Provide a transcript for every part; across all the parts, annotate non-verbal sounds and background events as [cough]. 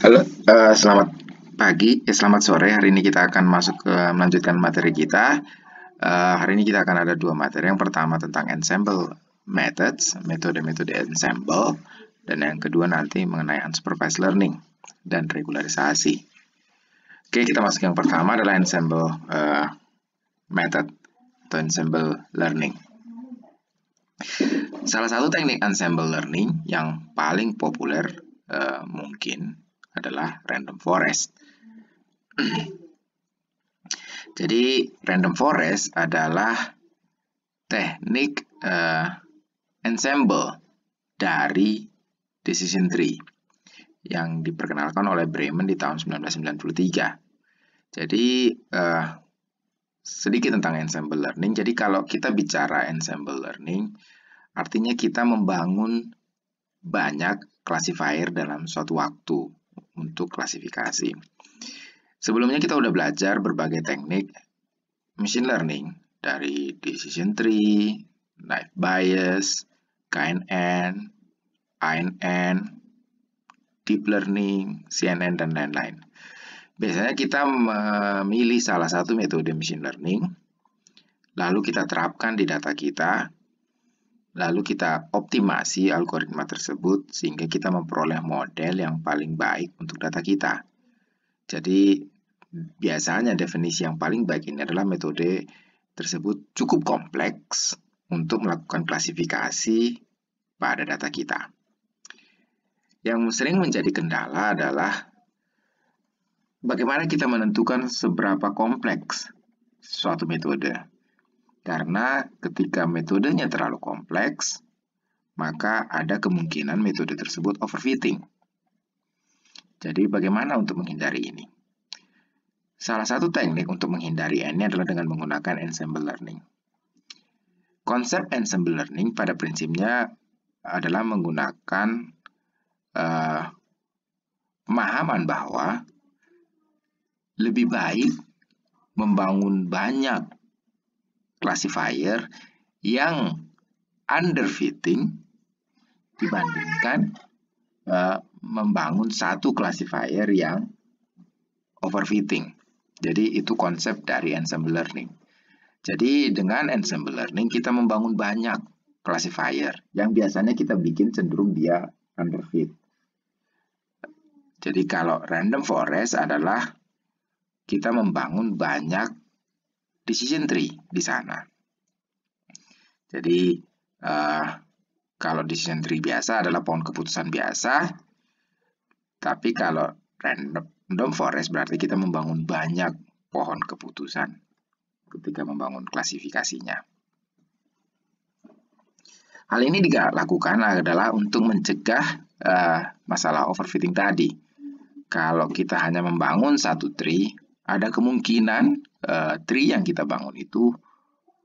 Halo, uh, selamat pagi, eh, selamat sore. Hari ini kita akan masuk ke melanjutkan materi kita. Uh, hari ini kita akan ada dua materi. Yang pertama tentang ensemble methods, metode-metode ensemble, dan yang kedua nanti mengenai unsupervised learning dan regularisasi. Oke, kita masuk yang pertama adalah ensemble uh, method atau ensemble learning. Salah satu teknik ensemble learning yang paling populer uh, mungkin adalah random forest. [clears throat] Jadi, random forest adalah teknik uh, ensemble dari decision tree yang diperkenalkan oleh Bremen di tahun 1993. Jadi, uh, sedikit tentang ensemble learning. Jadi, kalau kita bicara ensemble learning, Artinya kita membangun banyak classifier dalam suatu waktu untuk klasifikasi. Sebelumnya kita udah belajar berbagai teknik machine learning dari decision tree, knife bias, KNN, ANN, deep learning, CNN, dan lain-lain. Biasanya kita memilih salah satu metode machine learning, lalu kita terapkan di data kita, Lalu kita optimasi algoritma tersebut sehingga kita memperoleh model yang paling baik untuk data kita. Jadi biasanya definisi yang paling baik ini adalah metode tersebut cukup kompleks untuk melakukan klasifikasi pada data kita. Yang sering menjadi kendala adalah bagaimana kita menentukan seberapa kompleks suatu metode. Karena ketika metodenya terlalu kompleks, maka ada kemungkinan metode tersebut overfitting. Jadi bagaimana untuk menghindari ini? Salah satu teknik untuk menghindari ini adalah dengan menggunakan ensemble learning. Konsep ensemble learning pada prinsipnya adalah menggunakan uh, pemahaman bahwa lebih baik membangun banyak classifier yang underfitting dibandingkan uh, membangun satu classifier yang overfitting. Jadi itu konsep dari ensemble learning. Jadi dengan ensemble learning kita membangun banyak classifier yang biasanya kita bikin cenderung dia underfit. Jadi kalau random forest adalah kita membangun banyak decision tree di sana. Jadi uh, kalau decision tree biasa adalah pohon keputusan biasa, tapi kalau random forest berarti kita membangun banyak pohon keputusan ketika membangun klasifikasinya. Hal ini dilakukan adalah untuk mencegah uh, masalah overfitting tadi. Kalau kita hanya membangun satu tree, ada kemungkinan uh, tree yang kita bangun itu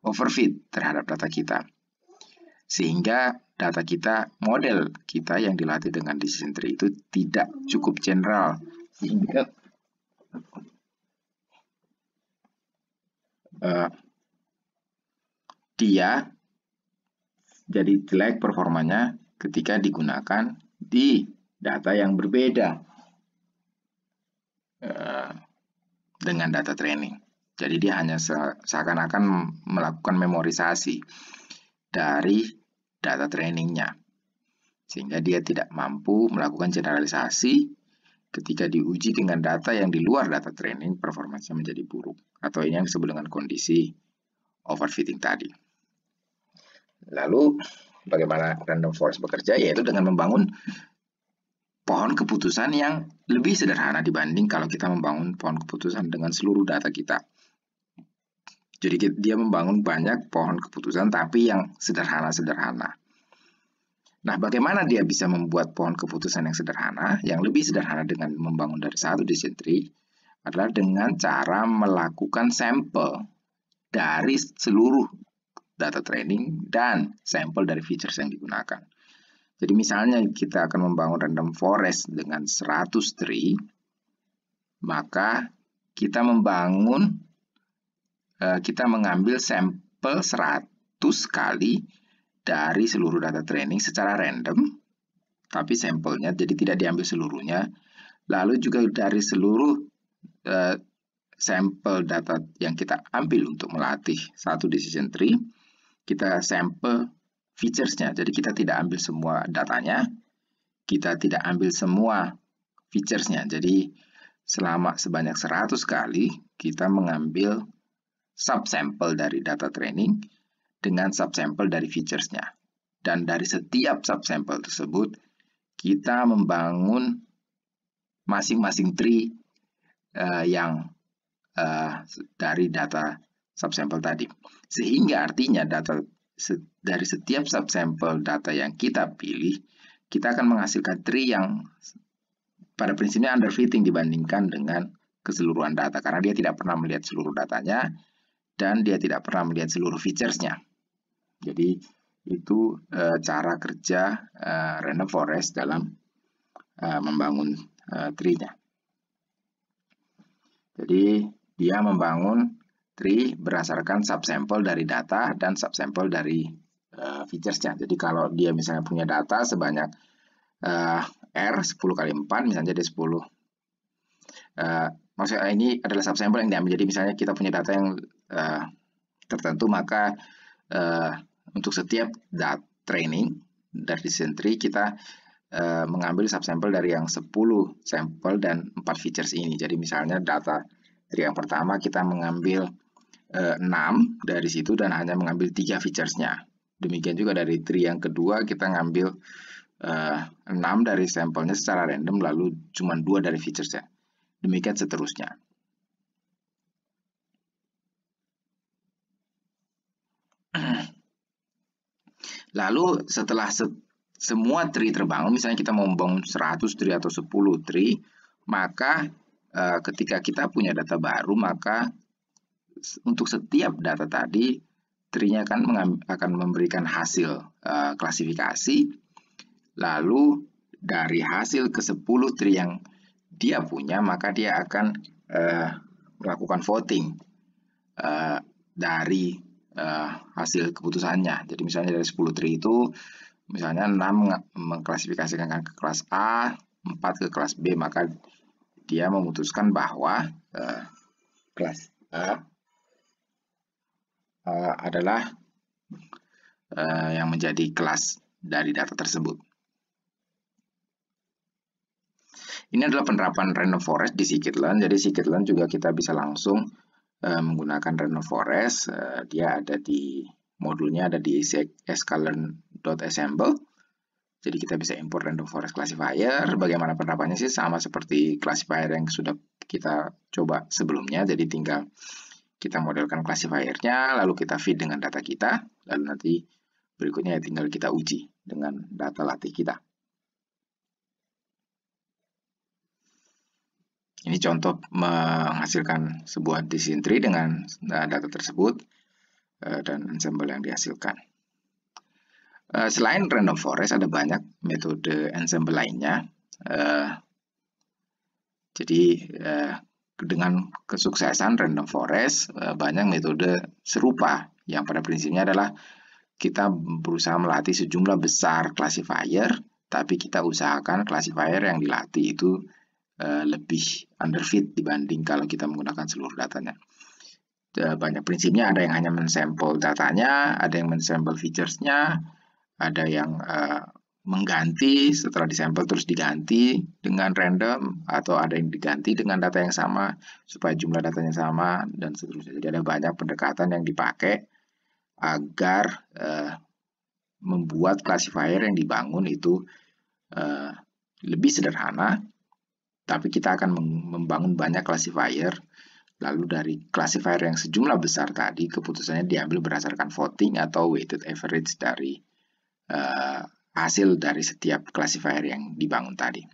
overfit terhadap data kita. Sehingga data kita, model kita yang dilatih dengan decision tree itu tidak cukup general. Sehingga uh, dia jadi jelek performanya ketika digunakan di data yang berbeda eh, dengan data training. Jadi dia hanya seakan-akan melakukan memorisasi dari data trainingnya. Sehingga dia tidak mampu melakukan generalisasi ketika diuji dengan data yang di luar data training, performanya menjadi buruk. Atau ini yang disebut dengan kondisi overfitting tadi. Lalu, bagaimana random forest bekerja? Yaitu dengan membangun pohon keputusan yang lebih sederhana dibanding kalau kita membangun pohon keputusan dengan seluruh data kita. Jadi dia membangun banyak pohon keputusan tapi yang sederhana-sederhana. Nah, bagaimana dia bisa membuat pohon keputusan yang sederhana, yang lebih sederhana dengan membangun dari satu decision tree, adalah dengan cara melakukan sampel dari seluruh data training dan sampel dari features yang digunakan. Jadi misalnya kita akan membangun random forest dengan 100 tree, maka kita membangun Eh, kita mengambil sampel 100 kali dari seluruh data training secara random, tapi sampelnya jadi tidak diambil seluruhnya. Lalu juga dari seluruh uh, sampel data yang kita ambil untuk melatih satu decision tree, kita sampel featuresnya. Jadi kita tidak ambil semua datanya, kita tidak ambil semua featuresnya. Jadi selama sebanyak 100 kali kita mengambil subsampel dari data training dengan subsampel dari featuresnya. Dan dari setiap subsampel tersebut, kita membangun masing-masing tree uh, yang uh, dari data subsampel tadi. Sehingga artinya data dari setiap subsampel data yang kita pilih, kita akan menghasilkan tree yang pada prinsipnya underfitting dibandingkan dengan keseluruhan data karena dia tidak pernah melihat seluruh datanya dan dia tidak pernah melihat seluruh featuresnya. Jadi itu e, cara kerja e, random forest dalam e, membangun e, tree-nya. Jadi dia membangun tree berdasarkan subsample dari data dan subsample dari e, featuresnya. Jadi kalau dia misalnya punya data sebanyak e, R 10 kali 4 misalnya jadi 10 e, maksudnya ini adalah subsample yang diambil. Jadi misalnya kita punya data yang Eh, tertentu maka uh, untuk setiap data training dari sentri kita uh, mengambil subsampel dari yang 10 sampel dan 4 features ini. Jadi misalnya data dari yang pertama kita mengambil uh, 6 dari situ dan hanya mengambil 3 featuresnya. Demikian juga dari tri yang kedua kita ngambil uh, 6 dari sampelnya secara random lalu cuma dua dari featuresnya. Demikian seterusnya. Lalu setelah se semua tree terbangun, misalnya kita mau membangun 100 tree atau 10 tree, maka eh, ketika kita punya data baru, maka untuk setiap data tadi, tree-nya akan, akan memberikan hasil eh, klasifikasi. Lalu dari hasil ke 10 tree yang dia punya, maka dia akan eh, melakukan voting dari uh, hasil keputusannya. Jadi misalnya dari 10 tri itu misalnya 6 mengklasifikasikan ke kelas A, 4 ke kelas B, maka dia memutuskan bahwa uh, kelas A uh, adalah uh, yang menjadi kelas dari data tersebut. Ini adalah penerapan random forest di scikit-learn. Jadi scikit-learn juga kita bisa langsung Eh, menggunakan Reno Forest, eh, dia ada di modulnya ada di sklearn.assemble. Jadi kita bisa import random forest classifier. Bagaimana penerapannya sih sama seperti classifier yang sudah kita coba sebelumnya. Jadi tinggal kita modelkan classifiernya, lalu kita feed dengan data kita, lalu nanti berikutnya ya tinggal kita uji dengan data latih kita. Ini contoh menghasilkan sebuah decision tree dengan eh, data tersebut eh, dan ensemble yang dihasilkan. Eh, selain random forest, ada banyak metode ensemble lainnya. Jadi, dengan kesuksesan random forest, banyak metode serupa yang pada prinsipnya adalah kita berusaha melatih sejumlah besar classifier, tapi kita usahakan classifier yang dilatih itu Eh, lebih underfit dibanding kalau kita menggunakan seluruh datanya. Eh, banyak prinsipnya, ada yang hanya mensample datanya, ada yang mensampel featuresnya, ada yang eh, mengganti setelah disample terus diganti dengan random atau ada yang diganti dengan data yang sama supaya jumlah datanya sama dan seterusnya. Jadi ada banyak pendekatan yang dipakai agar membuat classifier yang dibangun itu lebih sederhana tapi kita akan membangun banyak classifier. Lalu dari classifier yang sejumlah besar tadi, keputusannya diambil berdasarkan voting atau weighted average dari uh, hasil dari setiap classifier yang dibangun tadi.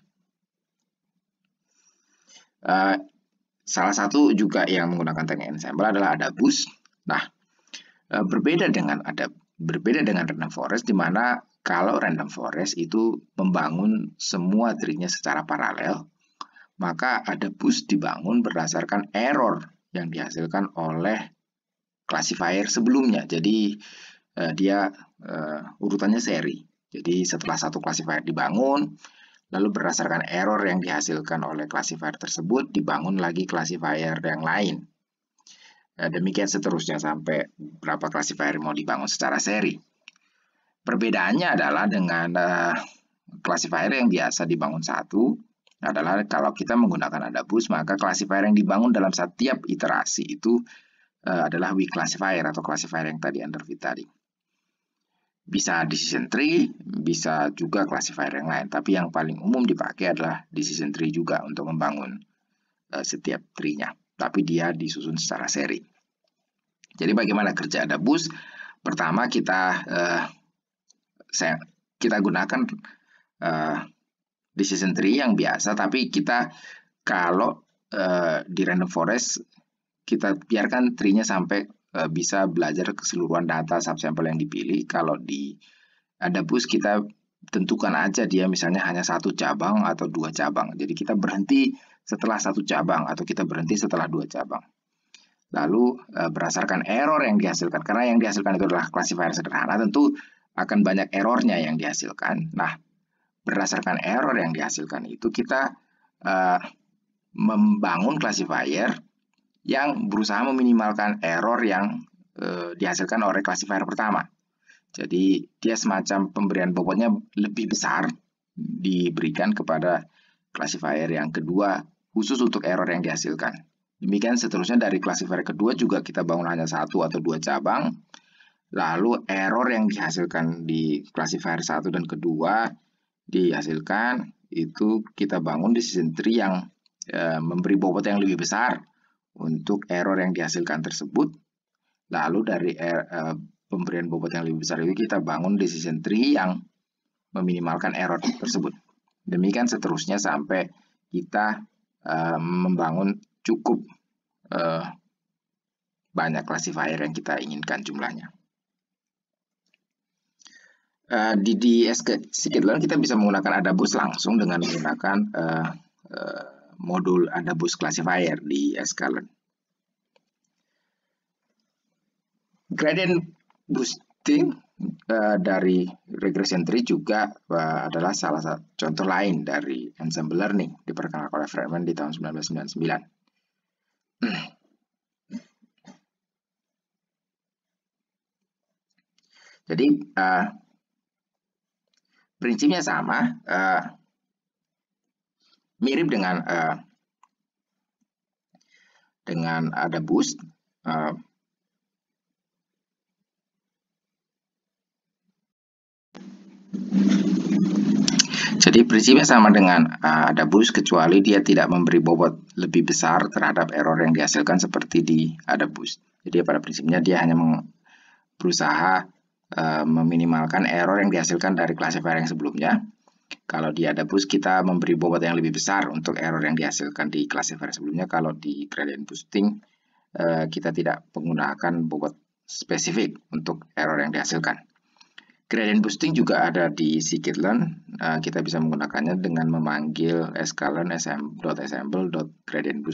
Uh, salah satu juga yang menggunakan teknik ensemble adalah ada bus. Nah, uh, berbeda dengan ada berbeda dengan random forest di mana kalau random forest itu membangun semua tree-nya secara paralel, maka ada bus dibangun berdasarkan error yang dihasilkan oleh classifier sebelumnya. Jadi eh, dia eh, urutannya seri. Jadi setelah satu classifier dibangun, lalu berdasarkan error yang dihasilkan oleh classifier tersebut dibangun lagi classifier yang lain. Eh, demikian seterusnya sampai berapa classifier mau dibangun secara seri. Perbedaannya adalah dengan eh, classifier yang biasa dibangun satu, adalah kalau kita menggunakan bus maka classifier yang dibangun dalam setiap iterasi itu uh, adalah weak classifier atau classifier yang tadi under tadi. Bisa decision tree, bisa juga classifier yang lain, tapi yang paling umum dipakai adalah decision tree juga untuk membangun uh, setiap tree-nya, tapi dia disusun secara seri. Jadi bagaimana kerja bus Pertama kita uh, kita gunakan uh, di season 3 yang biasa tapi kita kalau uh, di random forest kita biarkan tree-nya sampai uh, bisa belajar keseluruhan data subsample yang dipilih kalau di ada push kita tentukan aja dia misalnya hanya satu cabang atau dua cabang jadi kita berhenti setelah satu cabang atau kita berhenti setelah dua cabang lalu eh, berdasarkan error yang dihasilkan karena yang dihasilkan itu adalah classifier sederhana tentu akan banyak errornya yang dihasilkan nah berdasarkan error yang dihasilkan itu kita uh, membangun classifier yang berusaha meminimalkan error yang uh, dihasilkan oleh classifier pertama. Jadi dia semacam pemberian bobotnya lebih besar diberikan kepada classifier yang kedua khusus untuk error yang dihasilkan. Demikian seterusnya dari classifier kedua juga kita bangun hanya satu atau dua cabang. Lalu error yang dihasilkan di classifier satu dan kedua dihasilkan itu kita bangun di decision tree yang e, memberi bobot yang lebih besar untuk error yang dihasilkan tersebut. Lalu dari er, e, pemberian bobot yang lebih besar itu kita bangun di decision tree yang meminimalkan error tersebut. Demikian seterusnya sampai kita e, membangun cukup e, banyak classifier yang kita inginkan jumlahnya uh, di di SK kita bisa menggunakan Adabus langsung dengan menggunakan uh, uh, modul Adabus Classifier di sklearn. Gradient boosting uh, dari regression tree juga uh, adalah salah satu contoh lain dari ensemble learning diperkenalkan oleh Friedman di tahun 1999. [clears throat] Jadi uh, prinsipnya sama, uh, mirip dengan uh, dengan ada boost. Uh, Jadi prinsipnya sama dengan uh, ada boost kecuali dia tidak memberi bobot lebih besar terhadap error yang dihasilkan seperti di ada boost. Jadi pada prinsipnya dia hanya berusaha Eh, meminimalkan error yang dihasilkan dari classifier yang sebelumnya. Kalau di ada boost, kita memberi bobot yang lebih besar untuk error yang dihasilkan di classifier sebelumnya. Kalau di gradient boosting eh, kita tidak menggunakan bobot spesifik untuk error yang dihasilkan. Gradient boosting juga ada di scikit-learn. Eh, kita bisa menggunakannya dengan memanggil sklearn.assemble.gradient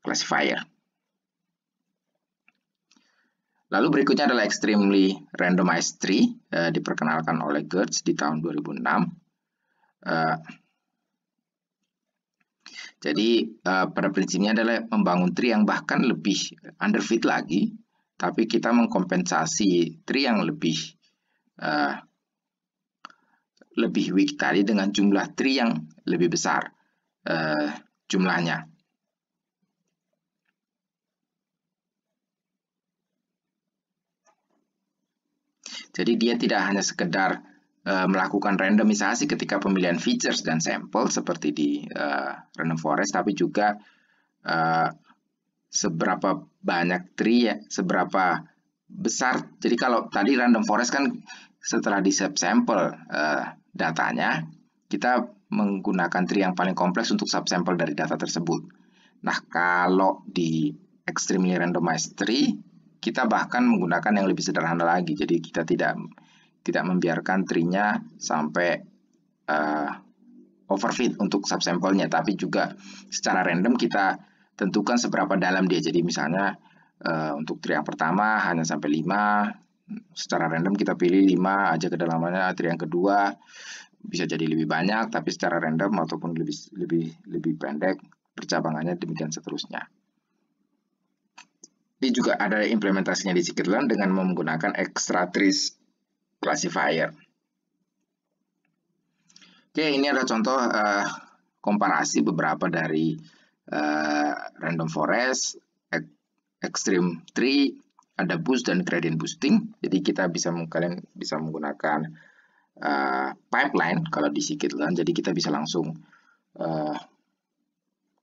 classifier. Lalu berikutnya adalah Extremely Randomized Tree, uh, eh, diperkenalkan oleh Gertz di tahun 2006. Uh, eh, jadi uh, pada prinsipnya adalah membangun tree yang bahkan lebih underfit lagi, tapi kita mengkompensasi tree yang lebih uh, lebih weak tadi dengan jumlah tree yang lebih besar uh, jumlahnya. Jadi dia tidak hanya sekedar uh, melakukan randomisasi ketika pemilihan features dan sampel seperti di uh, random forest, tapi juga uh, seberapa banyak tree, ya, seberapa besar. Jadi kalau tadi random forest kan setelah di sampel uh, datanya, kita menggunakan tree yang paling kompleks untuk subsample dari data tersebut. Nah, kalau di extremely randomized tree, kita bahkan menggunakan yang lebih sederhana lagi. Jadi kita tidak tidak membiarkan trinya sampai uh, eh, overfit untuk subsampelnya, tapi juga secara random kita tentukan seberapa dalam dia. Jadi misalnya uh, untuk tri yang pertama hanya sampai 5, secara random kita pilih 5 aja kedalamannya, tri yang kedua bisa jadi lebih banyak tapi secara random ataupun lebih lebih lebih pendek percabangannya demikian seterusnya. Tapi juga ada implementasinya di scikit dengan menggunakan extra trees classifier. Oke, ini ada contoh uh, komparasi beberapa dari uh, random forest, extreme tree, ada boost dan gradient boosting. Jadi kita bisa kalian bisa menggunakan uh, pipeline kalau di scikit Jadi kita bisa langsung uh,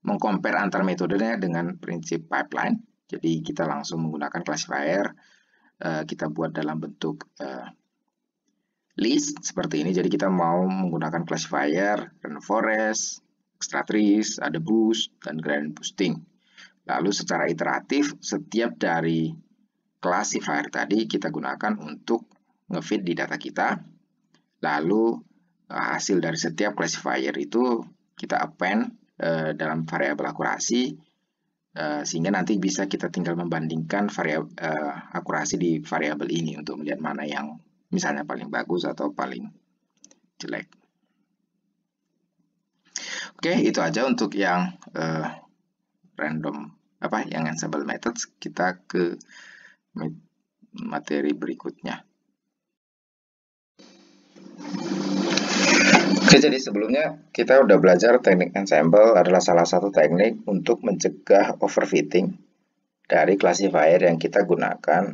mengcompare antar metodenya dengan prinsip pipeline. Jadi kita langsung menggunakan classifier, eh, kita buat dalam bentuk eh, list seperti ini. Jadi kita mau menggunakan classifier, rainforest, extra trees, ada boost, dan grand boosting. Lalu secara iteratif, setiap dari classifier tadi kita gunakan untuk ngefit di data kita. Lalu eh, hasil dari setiap classifier itu kita append dalam variabel akurasi Eh, sehingga nanti bisa kita tinggal membandingkan variab, uh, akurasi di variabel ini untuk melihat mana yang misalnya paling bagus atau paling jelek. Oke, itu aja untuk yang uh, random apa yang ensemble methods. Kita ke materi berikutnya. Oke, jadi sebelumnya kita udah belajar teknik ensemble adalah salah satu teknik untuk mencegah overfitting dari classifier yang kita gunakan.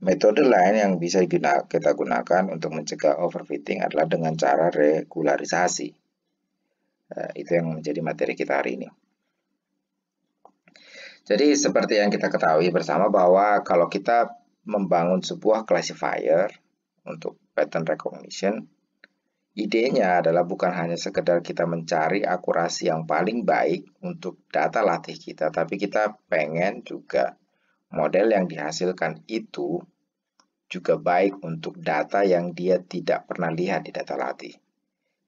Metode lain yang bisa kita gunakan untuk mencegah overfitting adalah dengan cara regularisasi. Eh, itu yang menjadi materi kita hari ini. Jadi seperti yang kita ketahui bersama bahwa kalau kita membangun sebuah classifier untuk pattern recognition, Idenya adalah bukan hanya sekedar kita mencari akurasi yang paling baik untuk data latih kita, tapi kita pengen juga model yang dihasilkan itu juga baik untuk data yang dia tidak pernah lihat di data latih.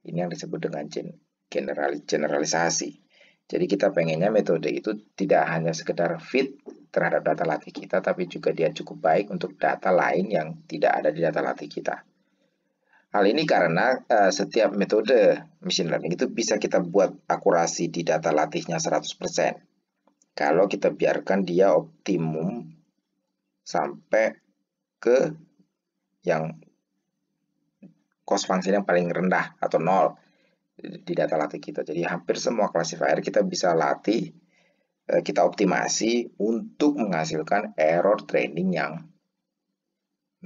Ini yang disebut dengan generalisasi. Jadi kita pengennya metode itu tidak hanya sekedar fit terhadap data latih kita, tapi juga dia cukup baik untuk data lain yang tidak ada di data latih kita. Hal ini karena uh, setiap metode machine learning itu bisa kita buat akurasi di data latihnya 100%. Kalau kita biarkan dia optimum sampai ke yang cost function yang paling rendah atau nol di data latih kita. Jadi hampir semua classifier kita bisa latih, eh, kita optimasi untuk menghasilkan error training yang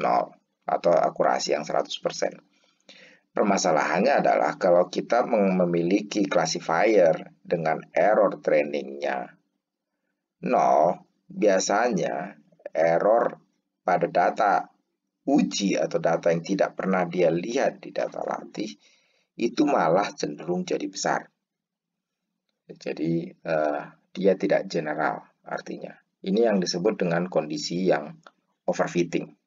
nol atau akurasi yang 100%. Permasalahannya adalah kalau kita memiliki classifier dengan error trainingnya. nol, biasanya error pada data uji atau data yang tidak pernah dia lihat di data latih itu malah cenderung jadi besar. Jadi uh, dia tidak general artinya. Ini yang disebut dengan kondisi yang overfitting.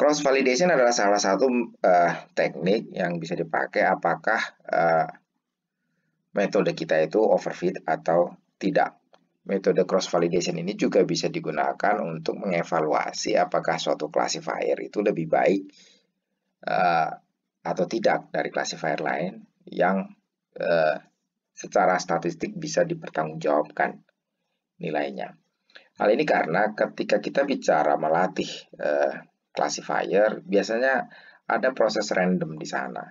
Cross validation adalah salah satu uh, teknik yang bisa dipakai apakah uh, metode kita itu overfit atau tidak. Metode cross validation ini juga bisa digunakan untuk mengevaluasi apakah suatu classifier itu lebih baik uh, atau tidak dari classifier lain yang uh, secara statistik bisa dipertanggungjawabkan nilainya. Hal ini karena ketika kita bicara melatih uh, classifier, biasanya ada proses random di sana.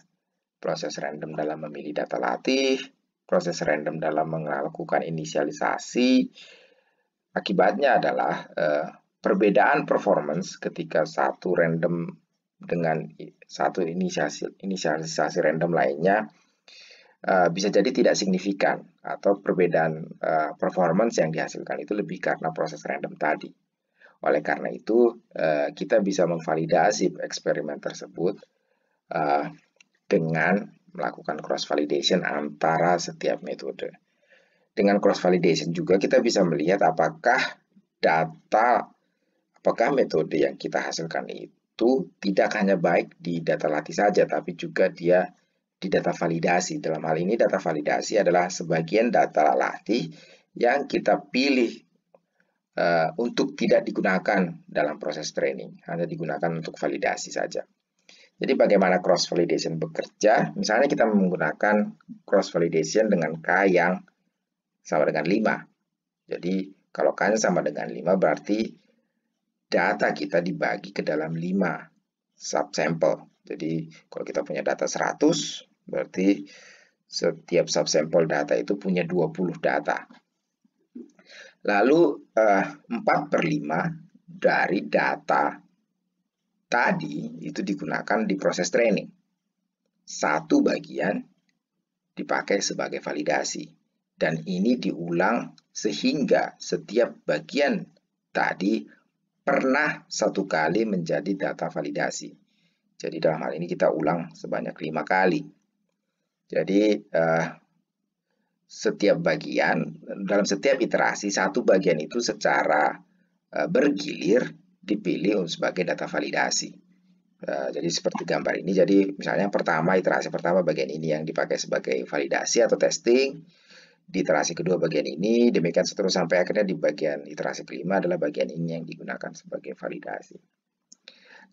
Proses random dalam memilih data latih, proses random dalam melakukan inisialisasi. Akibatnya adalah eh, perbedaan performance ketika satu random dengan satu inisiasi, inisialisasi random lainnya eh, bisa jadi tidak signifikan atau perbedaan uh, performance yang dihasilkan itu lebih karena proses random tadi. Oleh karena itu, eh, kita bisa memvalidasi eksperimen tersebut eh, dengan melakukan cross-validation antara setiap metode. Dengan cross-validation juga kita bisa melihat apakah data, apakah metode yang kita hasilkan itu tidak hanya baik di data latih saja, tapi juga dia di data validasi. Dalam hal ini data validasi adalah sebagian data latih yang kita pilih uh, untuk tidak digunakan dalam proses training, hanya digunakan untuk validasi saja. Jadi bagaimana cross validation bekerja? Misalnya kita menggunakan cross validation dengan K yang sama dengan 5. Jadi kalau K sama dengan 5 berarti data kita dibagi ke dalam 5 subsample. Jadi kalau kita punya data 100 berarti setiap subsample data itu punya 20 data. Lalu eh, 4 per 5 dari data tadi itu digunakan di proses training. Satu bagian dipakai sebagai validasi. Dan ini diulang sehingga setiap bagian tadi pernah satu kali menjadi data validasi. Jadi dalam hal ini kita ulang sebanyak lima kali. Jadi eh, setiap bagian dalam setiap iterasi satu bagian itu secara eh, bergilir dipilih sebagai data validasi. Eh, jadi seperti gambar ini. Jadi misalnya pertama iterasi pertama bagian ini yang dipakai sebagai validasi atau testing. Di iterasi kedua bagian ini, demikian seterusnya sampai akhirnya di bagian iterasi kelima adalah bagian ini yang digunakan sebagai validasi.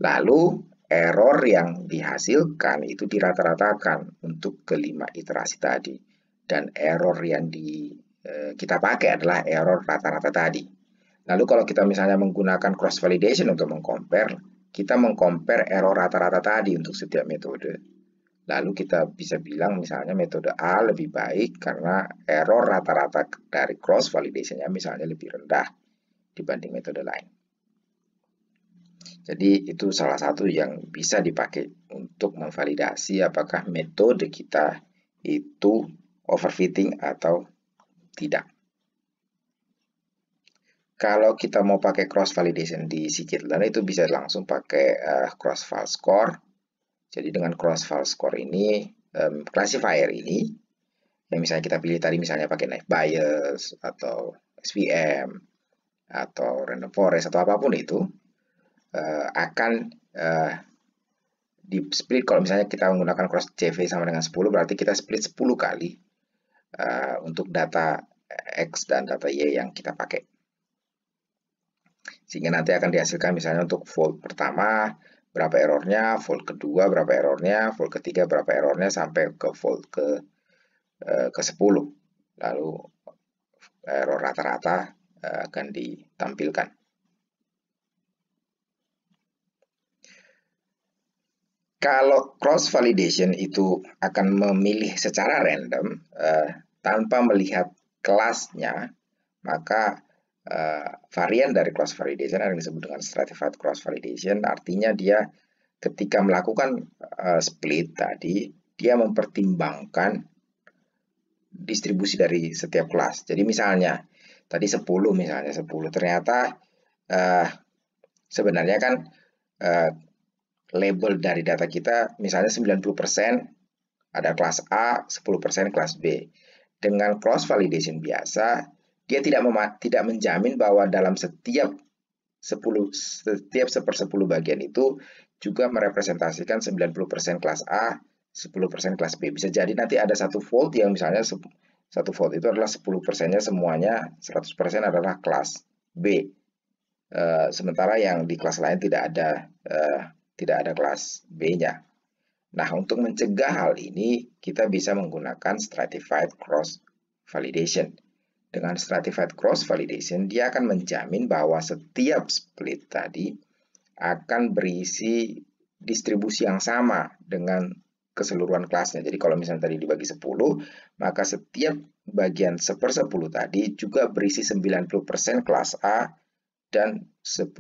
Lalu error yang dihasilkan itu dirata-ratakan untuk kelima iterasi tadi dan error yang di, eh, kita pakai adalah error rata-rata tadi. Lalu kalau kita misalnya menggunakan cross validation untuk mengcompare, kita mengcompare error rata-rata tadi untuk setiap metode. Lalu kita bisa bilang misalnya metode A lebih baik karena error rata-rata dari cross validationnya misalnya lebih rendah dibanding metode lain. Jadi itu salah satu yang bisa dipakai untuk memvalidasi apakah metode kita itu overfitting atau tidak. Kalau kita mau pakai cross validation di sikit dan itu bisa langsung pakai uh, cross file score. Jadi dengan cross file score ini um, classifier ini yang misalnya kita pilih tadi misalnya pakai knife bias atau SVM atau random forest atau apapun itu uh, akan uh, eh, di split kalau misalnya kita menggunakan cross CV sama dengan 10 berarti kita split 10 kali Eh, untuk data X dan data Y yang kita pakai. Sehingga nanti akan dihasilkan misalnya untuk volt pertama, berapa errornya, volt kedua berapa errornya, volt ketiga berapa errornya, sampai ke volt ke, eh, ke 10. Lalu error rata-rata eh, akan ditampilkan. Kalau cross validation itu akan memilih secara random tanpa melihat kelasnya, maka uh, varian dari cross validation yang disebut dengan stratified cross validation artinya dia ketika melakukan uh, split tadi dia mempertimbangkan distribusi dari setiap kelas. Jadi misalnya tadi 10 misalnya 10 ternyata uh, sebenarnya kan uh, label dari data kita misalnya 90% ada kelas A, 10% kelas B. Dengan cross validation biasa, dia tidak tidak menjamin bahwa dalam setiap 10 setiap 1 10 bagian itu juga merepresentasikan 90% kelas A, 10% kelas B. Bisa jadi nanti ada satu volt yang misalnya satu volt itu adalah 10 persennya semuanya 100 persen adalah kelas B. Uh, sementara yang di kelas lain tidak ada uh, tidak ada kelas B-nya. Nah, untuk mencegah hal ini, kita bisa menggunakan stratified cross validation. Dengan stratified cross validation, dia akan menjamin bahwa setiap split tadi akan berisi distribusi yang sama dengan keseluruhan kelasnya. Jadi kalau misalnya tadi dibagi 10, maka setiap bagian 1 per 10 tadi juga berisi 90% kelas A dan 10%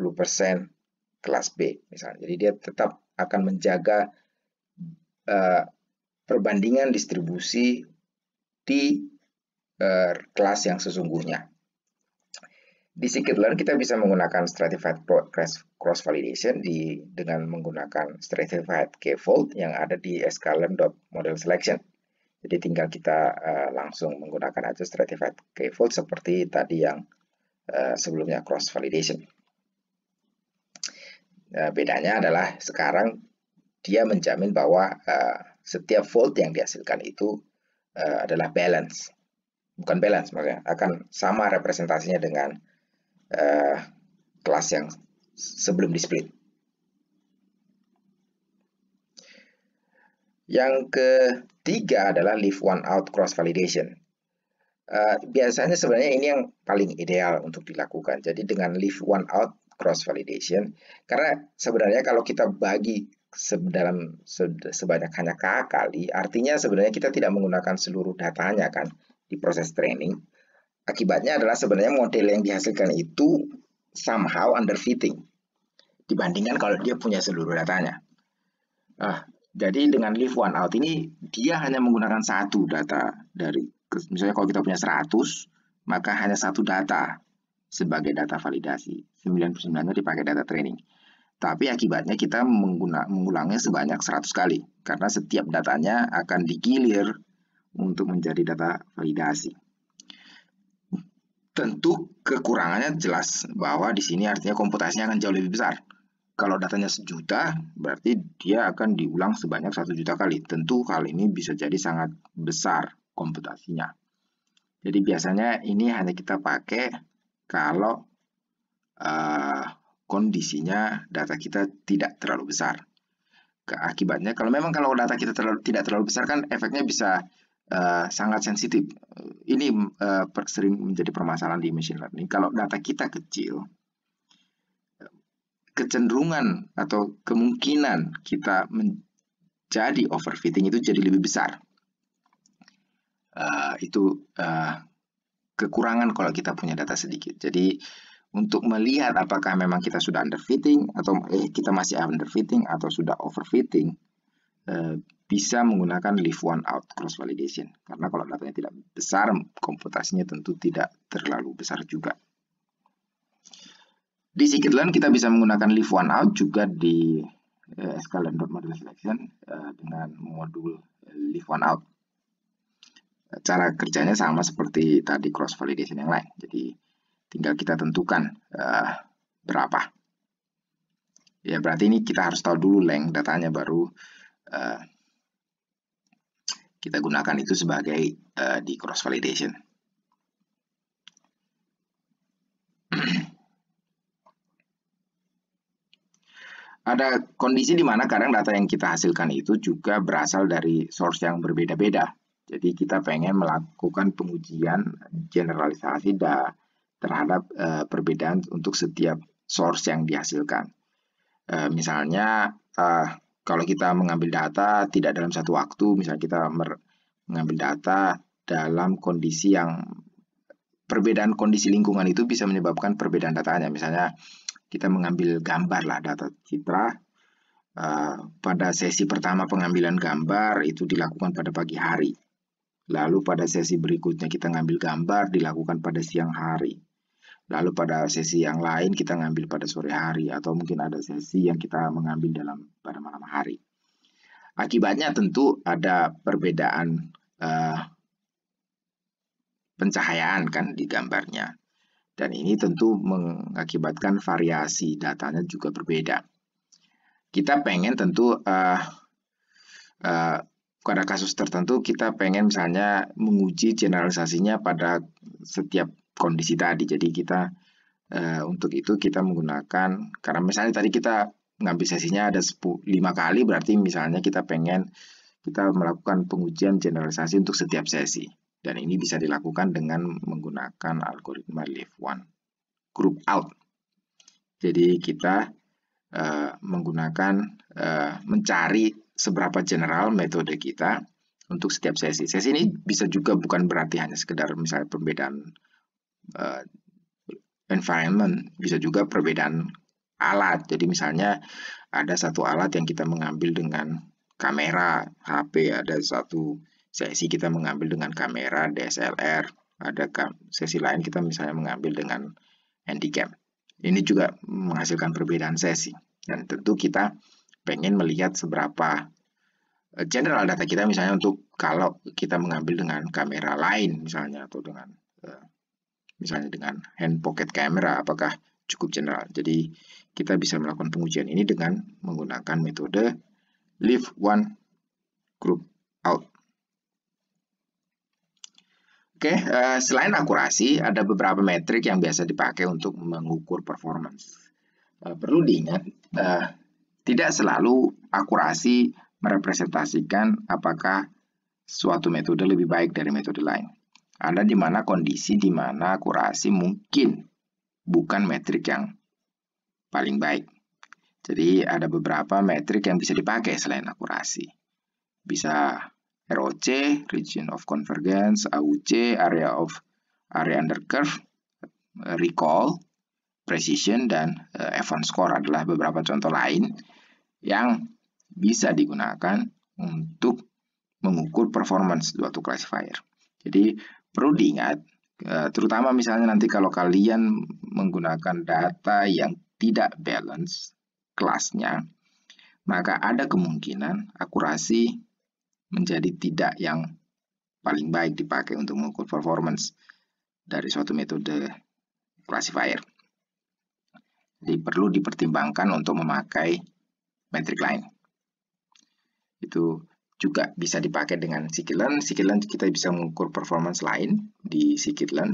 kelas B. Misalnya. Jadi dia tetap akan menjaga Eh, perbandingan distribusi di uh, kelas yang sesungguhnya. Di scikit-learn kita bisa menggunakan stratified cross validation di dengan menggunakan stratified k-fold yang ada di sklearn.model selection. Jadi tinggal kita uh, langsung menggunakan aja stratified k-fold seperti tadi yang uh, sebelumnya cross validation. Uh, bedanya adalah sekarang dia menjamin bahwa uh, setiap volt yang dihasilkan itu uh, adalah balance. Bukan balance, maka akan sama representasinya dengan uh, kelas yang sebelum di split. Yang ketiga adalah leave one out cross validation. Uh, biasanya sebenarnya ini yang paling ideal untuk dilakukan. Jadi dengan leave one out cross validation, karena sebenarnya kalau kita bagi dalam sebanyak hanya k kali, artinya sebenarnya kita tidak menggunakan seluruh datanya kan di proses training. Akibatnya adalah sebenarnya model yang dihasilkan itu somehow underfitting dibandingkan kalau dia punya seluruh datanya. Ah, jadi dengan leave one out ini dia hanya menggunakan satu data dari misalnya kalau kita punya 100 maka hanya satu data sebagai data validasi. 99-nya dipakai data training. Tapi akibatnya kita mengguna, mengulangnya sebanyak 100 kali karena setiap datanya akan digilir untuk menjadi data validasi. Tentu kekurangannya jelas bahwa di sini artinya komputasinya akan jauh lebih besar. Kalau datanya sejuta, berarti dia akan diulang sebanyak satu juta kali. Tentu hal ini bisa jadi sangat besar komputasinya. Jadi biasanya ini hanya kita pakai kalau uh, kondisinya data kita tidak terlalu besar. Akibatnya kalau memang kalau data kita terlalu, tidak terlalu besar kan efeknya bisa uh, sangat sensitif. Ini uh, sering menjadi permasalahan di machine learning. Kalau data kita kecil, kecenderungan atau kemungkinan kita menjadi overfitting itu jadi lebih besar. Uh, itu uh, kekurangan kalau kita punya data sedikit. Jadi untuk melihat apakah memang kita sudah underfitting atau eh kita masih underfitting atau sudah overfitting eh, bisa menggunakan leave one out cross validation karena kalau datanya tidak besar komputasinya tentu tidak terlalu besar juga di sikit lain kita bisa menggunakan leave one out juga di eh, sklearn.model selection eh, dengan modul leave one out cara kerjanya sama seperti tadi cross validation yang lain jadi Tinggal kita tentukan uh, berapa. Ya, berarti ini kita harus tahu dulu length datanya baru uh, kita gunakan itu sebagai uh, di cross validation. [clears throat] Ada kondisi di mana kadang data yang kita hasilkan itu juga berasal dari source yang berbeda-beda. Jadi kita pengen melakukan pengujian generalisasi da terhadap uh, perbedaan untuk setiap source yang dihasilkan. Uh, misalnya, uh, kalau kita mengambil data tidak dalam satu waktu, misalnya kita mengambil data dalam kondisi yang perbedaan kondisi lingkungan itu bisa menyebabkan perbedaan datanya. Misalnya kita mengambil gambar lah data citra. Uh, pada sesi pertama pengambilan gambar itu dilakukan pada pagi hari. Lalu pada sesi berikutnya kita ngambil gambar dilakukan pada siang hari. Lalu pada sesi yang lain kita ngambil pada sore hari atau mungkin ada sesi yang kita mengambil dalam pada malam hari. Akibatnya tentu ada perbedaan uh, pencahayaan kan di gambarnya. Dan ini tentu mengakibatkan variasi datanya juga berbeda. Kita pengen tentu uh, uh, pada kasus tertentu kita pengen misalnya menguji generalisasinya pada setiap kondisi tadi. Jadi kita uh, untuk itu kita menggunakan karena misalnya tadi kita ngambil sesinya ada 10, 5 kali berarti misalnya kita pengen kita melakukan pengujian generalisasi untuk setiap sesi. Dan ini bisa dilakukan dengan menggunakan algoritma Leave One Group Out. Jadi kita uh, menggunakan uh, mencari seberapa general metode kita untuk setiap sesi. Sesi ini bisa juga bukan berarti hanya sekedar misalnya perbedaan uh, environment, bisa juga perbedaan alat. Jadi misalnya ada satu alat yang kita mengambil dengan kamera HP, ada satu sesi kita mengambil dengan kamera DSLR, ada sesi lain kita misalnya mengambil dengan handycam. Ini juga menghasilkan perbedaan sesi. Dan tentu kita pengen melihat seberapa eh, general data kita misalnya untuk kalau kita mengambil dengan kamera lain misalnya atau dengan eh, misalnya dengan hand pocket camera apakah cukup general. Jadi kita bisa melakukan pengujian ini dengan menggunakan metode leave one group out. Oke, eh, selain akurasi, ada beberapa metrik yang biasa dipakai untuk mengukur performance. Eh, perlu diingat, eh, tidak selalu akurasi merepresentasikan apakah suatu metode lebih baik dari metode lain. Ada di mana kondisi di mana akurasi mungkin bukan metrik yang paling baik. Jadi ada beberapa metrik yang bisa dipakai selain akurasi. Bisa ROC, region of convergence, AUC, area of area under curve, recall, precision dan eh, F1 score adalah beberapa contoh lain yang bisa digunakan untuk mengukur performance suatu classifier. Jadi perlu diingat, eh, terutama misalnya nanti kalau kalian menggunakan data yang tidak balance kelasnya, maka ada kemungkinan akurasi menjadi tidak yang paling baik dipakai untuk mengukur performance dari suatu metode classifier. Jadi perlu dipertimbangkan untuk memakai metrik lain. Itu juga bisa dipakai dengan Scikit-learn. kita bisa mengukur performance lain di scikit uh,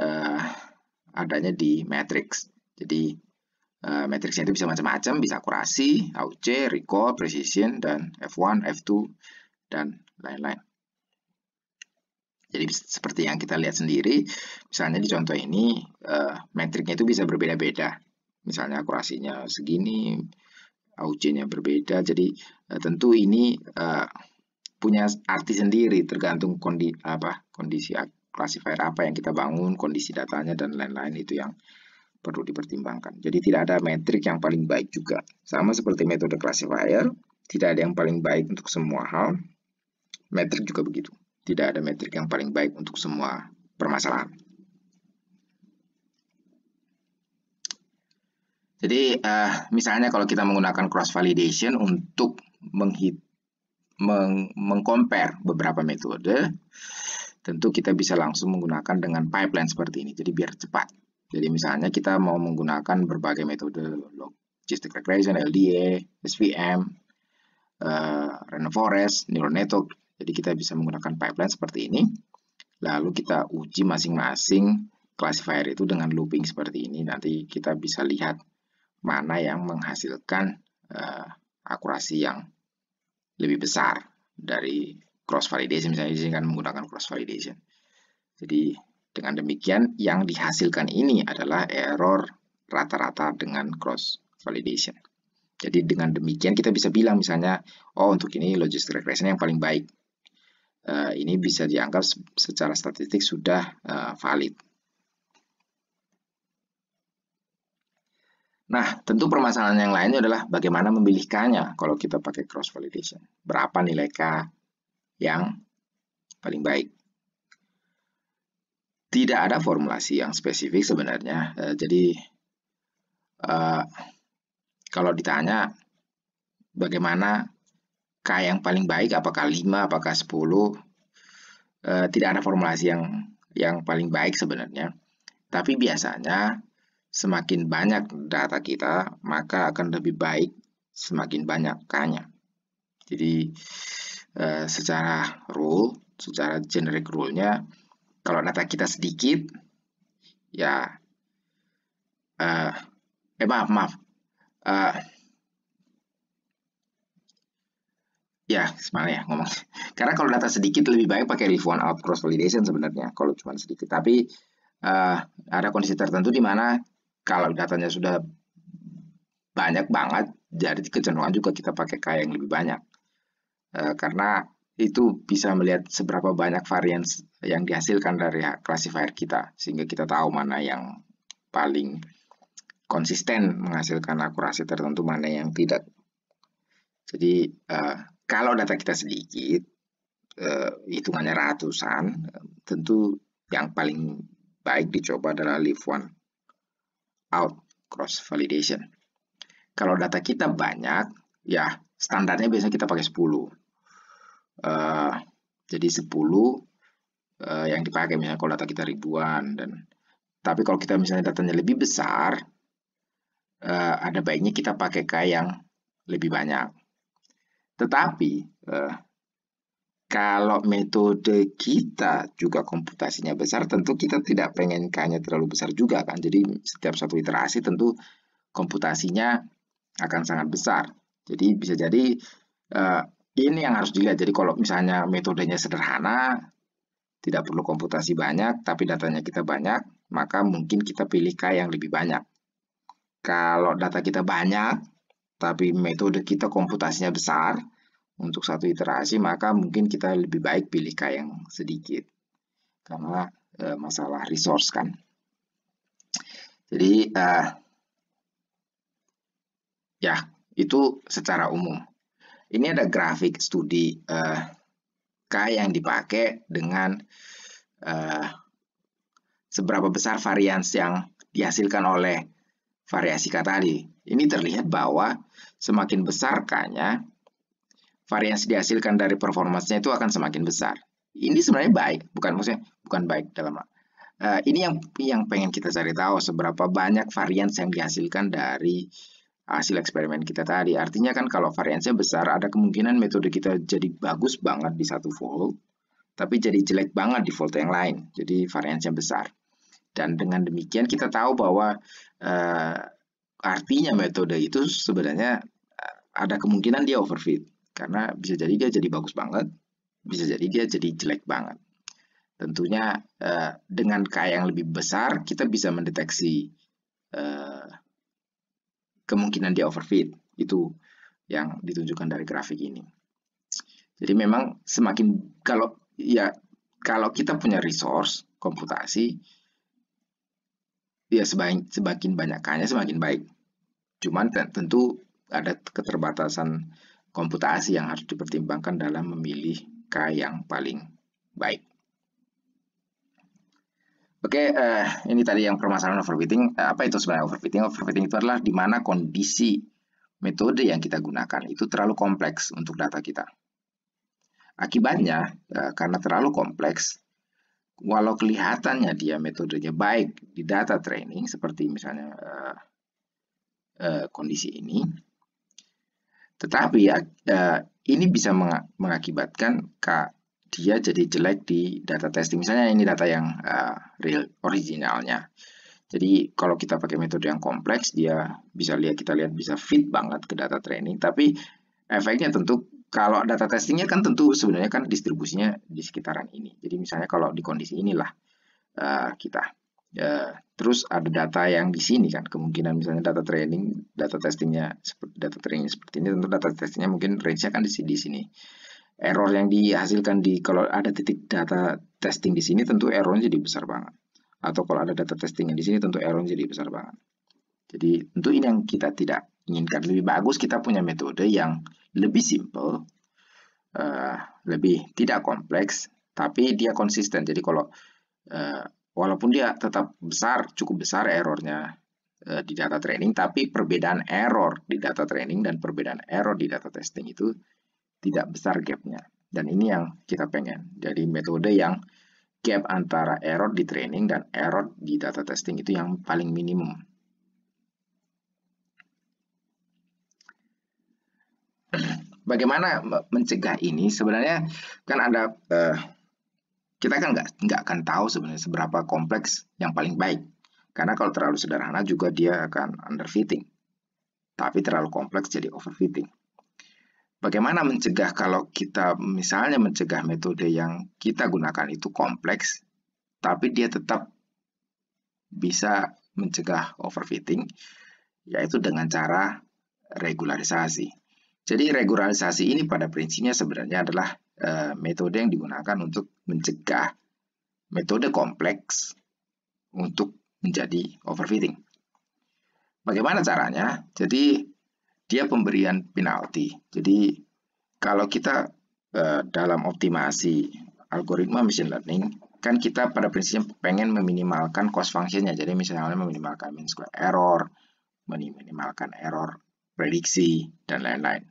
eh, adanya di matrix. Jadi uh, matrixnya itu bisa macam-macam, bisa akurasi, AUC, recall, precision, dan F1, F2, dan lain-lain. Jadi seperti yang kita lihat sendiri, misalnya di contoh ini, uh, eh, metriknya itu bisa berbeda-beda. Misalnya akurasinya segini, auj berbeda. Jadi eh, tentu ini eh, punya arti sendiri tergantung kondi, apa, kondisi classifier apa yang kita bangun, kondisi datanya dan lain-lain itu yang perlu dipertimbangkan. Jadi tidak ada metrik yang paling baik juga. Sama seperti metode classifier, tidak ada yang paling baik untuk semua hal. Metrik juga begitu. Tidak ada metrik yang paling baik untuk semua permasalahan. Jadi uh, misalnya kalau kita menggunakan cross validation untuk menghit meng mengcompare beberapa metode, tentu kita bisa langsung menggunakan dengan pipeline seperti ini. Jadi biar cepat. Jadi misalnya kita mau menggunakan berbagai metode logistic regression, LDA, SVM, uh, eh, Forest, neural network. Jadi kita bisa menggunakan pipeline seperti ini. Lalu kita uji masing-masing classifier itu dengan looping seperti ini. Nanti kita bisa lihat mana yang menghasilkan uh, akurasi yang lebih besar dari cross validation misalnya di kan menggunakan cross validation. Jadi dengan demikian yang dihasilkan ini adalah error rata-rata dengan cross validation. Jadi dengan demikian kita bisa bilang misalnya oh untuk ini logistic regression yang paling baik. Uh, ini bisa dianggap secara statistik sudah uh, valid. Nah, tentu permasalahan yang lainnya adalah bagaimana memilihkannya kalau kita pakai cross validation. Berapa nilai K yang paling baik? Tidak ada formulasi yang spesifik sebenarnya. Eh, jadi eh, kalau ditanya bagaimana K yang paling baik apakah 5 apakah 10 eh, tidak ada formulasi yang yang paling baik sebenarnya. Tapi biasanya semakin banyak data kita, maka akan lebih baik semakin banyak K-nya. Jadi eh, secara rule, secara generic rule-nya, kalau data kita sedikit, ya, eh, eh maaf, maaf, eh, ya sebenarnya ngomong karena kalau data sedikit lebih baik pakai one out cross validation sebenarnya kalau cuma sedikit tapi uh, ada kondisi tertentu di mana kalau datanya sudah banyak banget, jadi kecenderungan juga kita pakai K yang lebih banyak. E, karena itu bisa melihat seberapa banyak varian yang dihasilkan dari classifier kita, sehingga kita tahu mana yang paling konsisten menghasilkan akurasi tertentu, mana yang tidak. Jadi e, kalau data kita sedikit, e, hitungannya ratusan, tentu yang paling baik dicoba adalah live One out cross validation. Kalau data kita banyak, ya standarnya biasanya kita pakai 10. Uh, eh, jadi 10 uh, eh, yang dipakai misalnya kalau data kita ribuan dan tapi kalau kita misalnya datanya lebih besar, uh, ada baiknya kita pakai K yang lebih banyak. Tetapi uh, kalau metode kita juga komputasinya besar, tentu kita tidak pengen K-nya terlalu besar juga kan. Jadi setiap satu iterasi tentu komputasinya akan sangat besar. Jadi bisa jadi uh, ini yang harus dilihat. Jadi kalau misalnya metodenya sederhana, tidak perlu komputasi banyak, tapi datanya kita banyak, maka mungkin kita pilih K yang lebih banyak. Kalau data kita banyak, tapi metode kita komputasinya besar, untuk satu iterasi maka mungkin kita lebih baik pilih K yang sedikit karena e, masalah resource kan jadi uh, ya itu secara umum ini ada grafik studi uh, K yang dipakai dengan uh, seberapa besar varians yang dihasilkan oleh variasi K tadi ini terlihat bahwa semakin besar K-nya variasi dihasilkan dari performansnya itu akan semakin besar. Ini sebenarnya baik, bukan maksudnya bukan baik dalam uh, ini yang yang pengen kita cari tahu seberapa banyak varian yang dihasilkan dari hasil eksperimen kita tadi. Artinya kan kalau variansnya besar, ada kemungkinan metode kita jadi bagus banget di satu fold, tapi jadi jelek banget di fold yang lain. Jadi variansnya besar. Dan dengan demikian kita tahu bahwa uh, artinya metode itu sebenarnya eh, ada kemungkinan dia overfit karena bisa jadi dia jadi bagus banget, bisa jadi dia jadi jelek banget. Tentunya eh, dengan K yang lebih besar, kita bisa mendeteksi eh, kemungkinan dia overfit. Itu yang ditunjukkan dari grafik ini. Jadi memang semakin kalau ya kalau kita punya resource komputasi ya sebaik, semakin banyak semakin baik. Cuman tentu ada keterbatasan komputasi yang harus dipertimbangkan dalam memilih K yang paling baik. Oke, okay, eh, ini tadi yang permasalahan overfitting. Eh, apa itu sebenarnya overfitting? Overfitting itu adalah di mana kondisi metode yang kita gunakan itu terlalu kompleks untuk data kita. Akibatnya, uh, karena terlalu kompleks, walau kelihatannya dia metodenya baik di data training, seperti misalnya uh, uh, kondisi ini, tetapi ya, ya, ini bisa mengakibatkan K dia jadi jelek di data testing. Misalnya ini data yang eh, real originalnya. Jadi kalau kita pakai metode yang kompleks, dia bisa lihat kita lihat bisa fit banget ke data training. Tapi efeknya tentu kalau data testingnya kan tentu sebenarnya kan distribusinya di sekitaran ini. Jadi misalnya kalau di kondisi inilah eh, kita ya, terus ada data yang di sini kan kemungkinan misalnya data training data testingnya data training seperti ini tentu data testingnya mungkin range-nya kan di sini, di sini error yang dihasilkan di kalau ada titik data testing di sini tentu errornya jadi besar banget atau kalau ada data testing yang di sini tentu errornya jadi besar banget jadi tentu ini yang kita tidak inginkan lebih bagus kita punya metode yang lebih simple uh, lebih tidak kompleks tapi dia konsisten jadi kalau uh, Walaupun dia tetap besar, cukup besar errornya eh, di data training, tapi perbedaan error di data training dan perbedaan error di data testing itu tidak besar gapnya. Dan ini yang kita pengen. Jadi metode yang gap antara error di training dan error di data testing itu yang paling minimum. [clears throat] Bagaimana mencegah ini? Sebenarnya kan ada eh, kita kan nggak nggak akan tahu sebenarnya seberapa kompleks yang paling baik. Karena kalau terlalu sederhana juga dia akan underfitting. Tapi terlalu kompleks jadi overfitting. Bagaimana mencegah kalau kita misalnya mencegah metode yang kita gunakan itu kompleks, tapi dia tetap bisa mencegah overfitting, yaitu dengan cara regularisasi. Jadi regularisasi ini pada prinsipnya sebenarnya adalah Eh, metode yang digunakan untuk mencegah metode kompleks untuk menjadi overfitting. Bagaimana caranya? Jadi dia pemberian penalti. Jadi kalau kita eh, dalam optimasi algoritma machine learning, kan kita pada prinsipnya pengen meminimalkan cost functionnya. Jadi misalnya meminimalkan mean square error, meminimalkan error prediksi, dan lain-lain.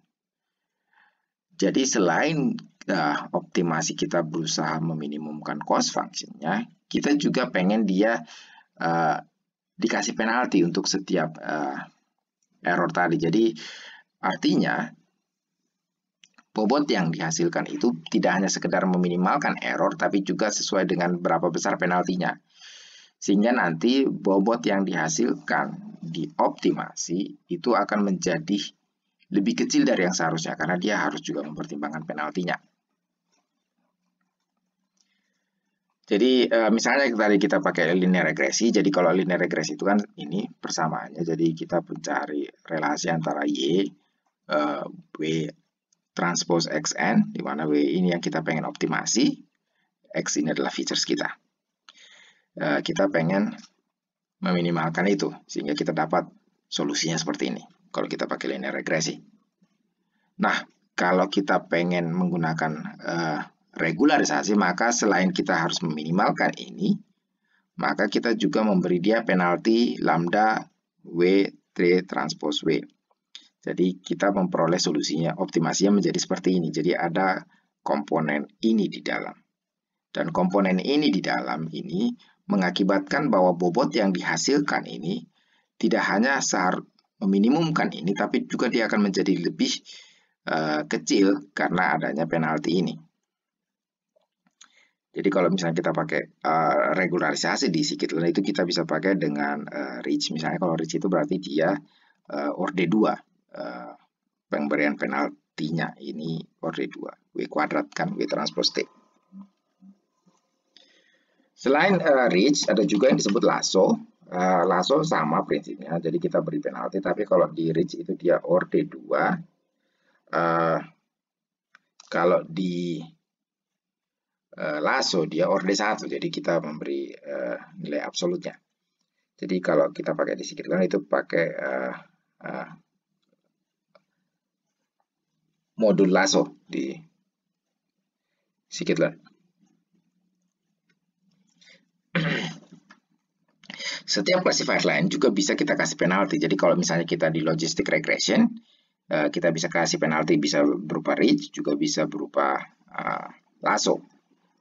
Jadi selain uh, optimasi kita berusaha meminimumkan cost functionnya, kita juga pengen dia uh, dikasih penalti untuk setiap uh, error tadi. Jadi artinya bobot yang dihasilkan itu tidak hanya sekedar meminimalkan error, tapi juga sesuai dengan berapa besar penaltinya. Sehingga nanti bobot yang dihasilkan di optimasi itu akan menjadi lebih kecil dari yang seharusnya karena dia harus juga mempertimbangkan penaltinya. Jadi uh, misalnya tadi kita pakai linear regresi, jadi kalau linear regresi itu kan ini persamaannya, jadi kita mencari relasi antara y eh, w transpose xn, di mana w ini yang kita pengen optimasi, x ini adalah features kita. Eh, kita pengen meminimalkan itu sehingga kita dapat solusinya seperti ini kalau kita pakai linear regresi. Nah, kalau kita pengen menggunakan regularisasi, maka selain kita harus meminimalkan ini, maka kita juga memberi dia penalti lambda W3 transpose W. Jadi kita memperoleh solusinya, optimasinya menjadi seperti ini. Jadi ada komponen ini di dalam. Dan komponen ini di dalam ini mengakibatkan bahwa bobot yang dihasilkan ini tidak hanya sehar meminimumkan ini, tapi juga dia akan menjadi lebih uh, kecil karena adanya penalti ini. Jadi kalau misalnya kita pakai uh, regularisasi di sikit, learn itu kita bisa pakai dengan uh, eh, reach. Misalnya kalau reach itu berarti dia uh, orde 2. Uh, pemberian penaltinya ini orde 2. W kuadrat kan, W transpose T. Selain uh, reach, ada juga yang disebut lasso. Uh, lasso sama prinsipnya, jadi kita beri penalti. Tapi kalau di reach itu dia orde 2. Uh, kalau di Eh, lasso dia orde satu jadi kita memberi uh, nilai absolutnya jadi kalau kita pakai di sekitar itu pakai uh, uh, modul lasso di Sikirkan setiap classifier lain juga bisa kita kasih penalti jadi kalau misalnya kita di logistic regression kita bisa kasih penalti bisa berupa reach juga bisa berupa uh, lasso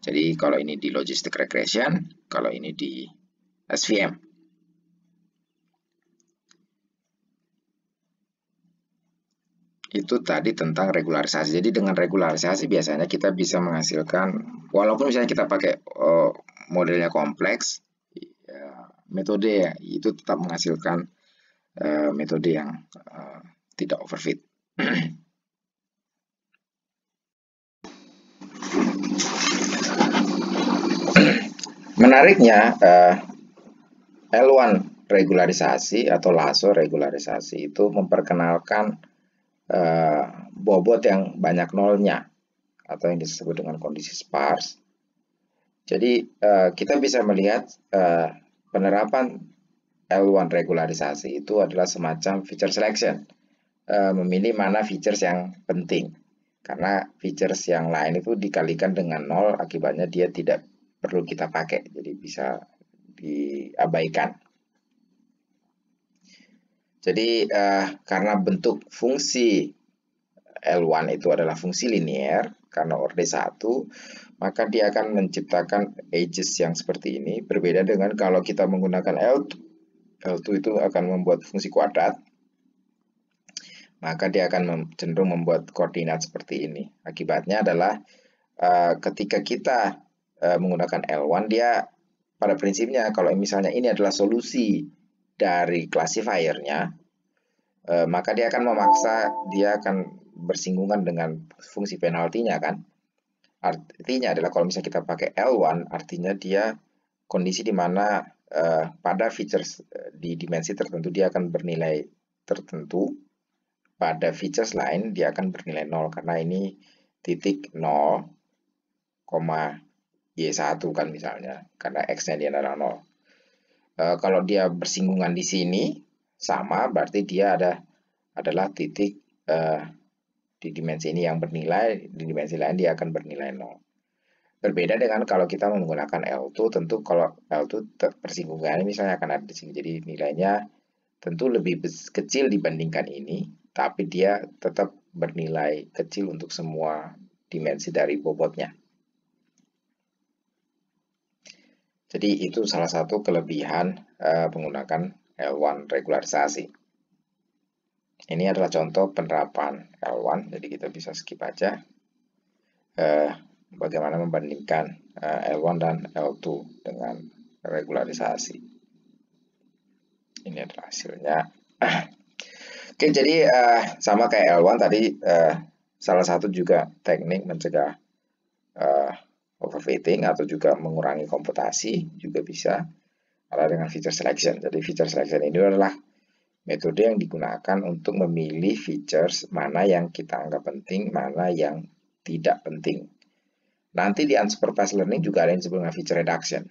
jadi kalau ini di logistic regression, kalau ini di SVM. Itu tadi tentang regularisasi. Jadi dengan regularisasi biasanya kita bisa menghasilkan, walaupun misalnya kita pakai eh, modelnya kompleks, ya, metode ya, itu tetap menghasilkan eh, metode yang eh, tidak overfit. [clears throat] Menariknya, uh, eh, L1 regularisasi atau lasso regularisasi itu memperkenalkan uh, bobot yang banyak nolnya atau yang disebut dengan kondisi sparse. Jadi uh, kita bisa melihat uh, penerapan L1 regularisasi itu adalah semacam feature selection, uh, memilih mana features yang penting. Karena features yang lain itu dikalikan dengan nol, akibatnya dia tidak perlu kita pakai, jadi bisa diabaikan. Jadi eh, karena bentuk fungsi L1 itu adalah fungsi linier, karena orde 1, maka dia akan menciptakan edges yang seperti ini, berbeda dengan kalau kita menggunakan L2. L2 itu akan membuat fungsi kuadrat, maka dia akan cenderung membuat koordinat seperti ini. Akibatnya adalah eh, ketika kita Eh, menggunakan L1 dia pada prinsipnya kalau misalnya ini adalah solusi dari classifiernya, uh, maka dia akan memaksa dia akan bersinggungan dengan fungsi penaltinya kan artinya adalah kalau misalnya kita pakai L1 artinya dia kondisi di mana eh, pada features di dimensi tertentu dia akan bernilai tertentu pada features lain dia akan bernilai 0 karena ini titik 0, Y1 kan misalnya, karena X-nya dia adalah 0. E, kalau dia bersinggungan di sini, sama berarti dia ada adalah titik e, di dimensi ini yang bernilai, di dimensi lain dia akan bernilai 0. Berbeda dengan kalau kita menggunakan L2, tentu kalau L2 persinggungannya misalnya akan ada di sini. Jadi nilainya tentu lebih kecil dibandingkan ini, tapi dia tetap bernilai kecil untuk semua dimensi dari bobotnya. Jadi itu salah satu kelebihan uh, menggunakan L1 regularisasi. Ini adalah contoh penerapan L1, jadi kita bisa skip aja. Uh, bagaimana membandingkan uh, eh, L1 dan L2 dengan regularisasi. Ini adalah hasilnya. [clears throat] Oke, jadi uh, sama kayak L1 tadi, uh, salah satu juga teknik mencegah uh, overfitting atau juga mengurangi komputasi juga bisa adalah dengan feature selection. Jadi feature selection ini adalah metode yang digunakan untuk memilih features mana yang kita anggap penting, mana yang tidak penting. Nanti di unsupervised learning juga ada yang disebut dengan feature reduction.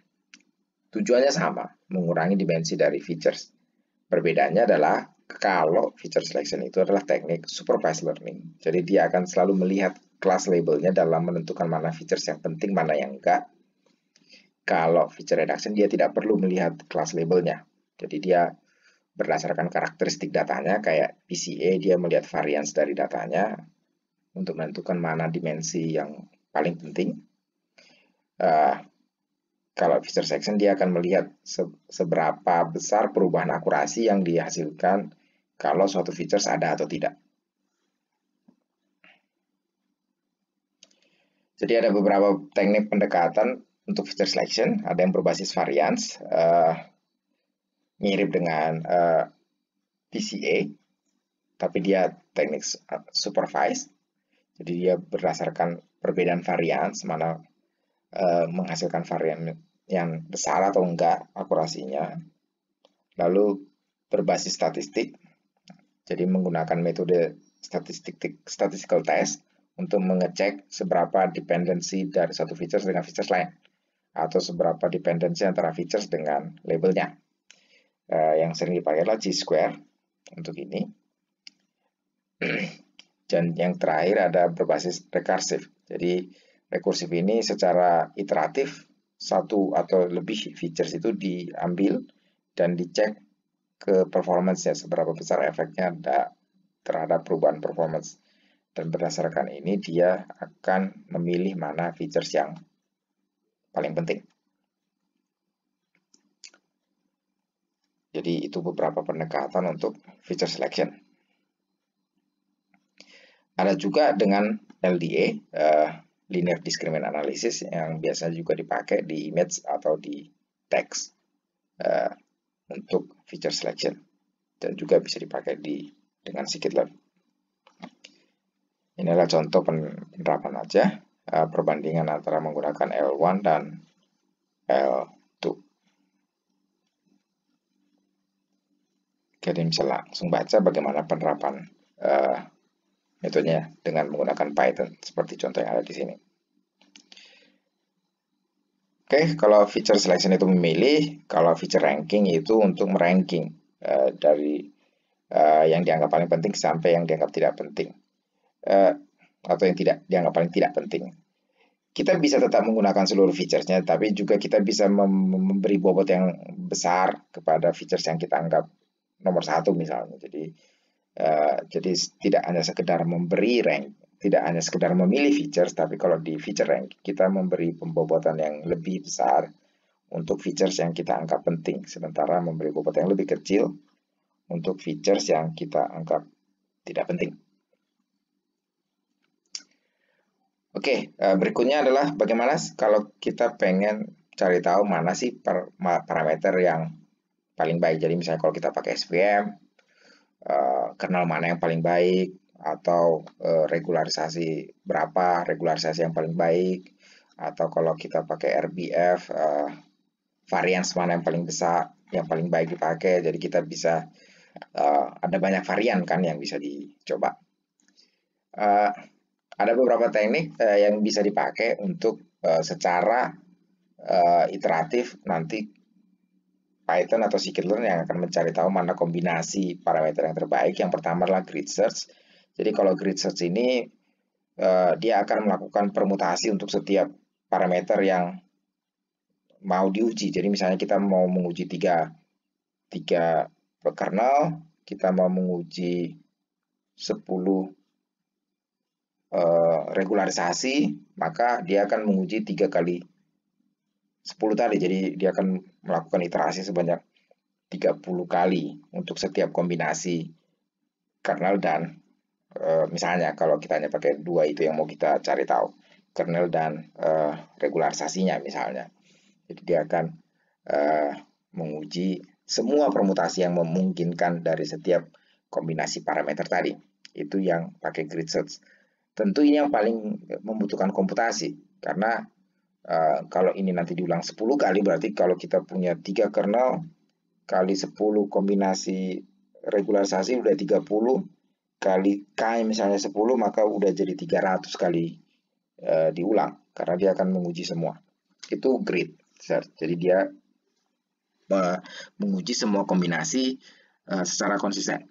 Tujuannya sama, mengurangi dimensi dari features. Perbedaannya adalah kalau feature selection itu adalah teknik supervised learning. Jadi dia akan selalu melihat Kelas labelnya dalam menentukan mana features yang penting, mana yang enggak. Kalau feature reduction, dia tidak perlu melihat kelas labelnya. Jadi dia berdasarkan karakteristik datanya, kayak PCA, dia melihat variance dari datanya untuk menentukan mana dimensi yang paling penting. Uh, kalau feature section, dia akan melihat se seberapa besar perubahan akurasi yang dihasilkan kalau suatu features ada atau tidak. Jadi ada beberapa teknik pendekatan untuk feature selection, ada yang berbasis varians, uh, eh, mirip dengan uh, eh, PCA, tapi dia teknik eh, supervised. Jadi dia berdasarkan perbedaan varians mana uh, menghasilkan varian yang besar atau enggak akurasinya. Lalu berbasis statistik, jadi menggunakan metode statistik statistical test untuk mengecek seberapa dependensi dari satu features dengan features lain atau seberapa dependensi antara features dengan labelnya. Uh, yang sering dipakai adalah G-square untuk ini. [clears throat] Dan yang terakhir ada berbasis recursive Jadi recursive ini secara iteratif satu atau lebih features itu diambil dan dicek ke performance-nya, seberapa besar efeknya terhadap perubahan performance dan berdasarkan ini dia akan memilih mana features yang paling penting. Jadi itu beberapa pendekatan untuk feature selection. Ada juga dengan LDA, uh, eh, Linear Discriminant Analysis, yang biasanya juga dipakai di image atau di text uh, untuk feature selection. Dan juga bisa dipakai di dengan scikit-learn. Inilah contoh penerapan aja eh, perbandingan antara menggunakan L1 dan L2. Jadi bisa langsung baca bagaimana penerapan uh, metodenya dengan menggunakan Python seperti contoh yang ada di sini. Oke, okay, kalau feature selection itu memilih, kalau feature ranking itu untuk meranking uh, dari uh, yang dianggap paling penting sampai yang dianggap tidak penting. Eh, atau yang tidak dianggap paling tidak penting. Kita bisa tetap menggunakan seluruh featuresnya, tapi juga kita bisa memberi bobot yang besar kepada features yang kita anggap nomor satu misalnya. Jadi uh, jadi tidak hanya sekedar memberi rank, tidak hanya sekedar memilih features, tapi kalau di feature rank kita memberi pembobotan yang lebih besar untuk features yang kita anggap penting, sementara memberi bobot yang lebih kecil untuk features yang kita anggap tidak penting. Oke, okay, eh, berikutnya adalah bagaimana kalau kita pengen cari tahu mana sih parameter yang paling baik. Jadi misalnya kalau kita pakai SVM, eh, kernel mana yang paling baik, atau eh, regularisasi berapa regularisasi yang paling baik, atau kalau kita pakai RBF, varian mana yang paling besar, yang paling baik dipakai. Jadi kita bisa, ada banyak varian kan yang bisa dicoba ada beberapa teknik uh, yang bisa dipakai untuk uh, secara uh, iteratif nanti Python atau scikit-learn yang akan mencari tahu mana kombinasi parameter yang terbaik. Yang pertama adalah grid search. Jadi kalau grid search ini uh, dia akan melakukan permutasi untuk setiap parameter yang mau diuji. Jadi misalnya kita mau menguji tiga tiga kernel, kita mau menguji 10 Eh, regularisasi, maka dia akan menguji tiga kali 10 tadi. Jadi dia akan melakukan iterasi sebanyak 30 kali untuk setiap kombinasi kernel dan eh, misalnya kalau kita hanya pakai dua itu yang mau kita cari tahu kernel dan eh, regularisasinya misalnya. Jadi dia akan menguji semua permutasi yang memungkinkan dari setiap kombinasi parameter tadi. Itu yang pakai grid search. Tentu ini yang paling membutuhkan komputasi karena uh, kalau ini nanti diulang 10 kali berarti kalau kita punya tiga kernel kali 10 kombinasi regularisasi udah 30 kali K misalnya 10 maka udah jadi 300 kali uh, diulang karena dia akan menguji semua. Itu grid Jadi dia menguji semua kombinasi uh, secara konsisten.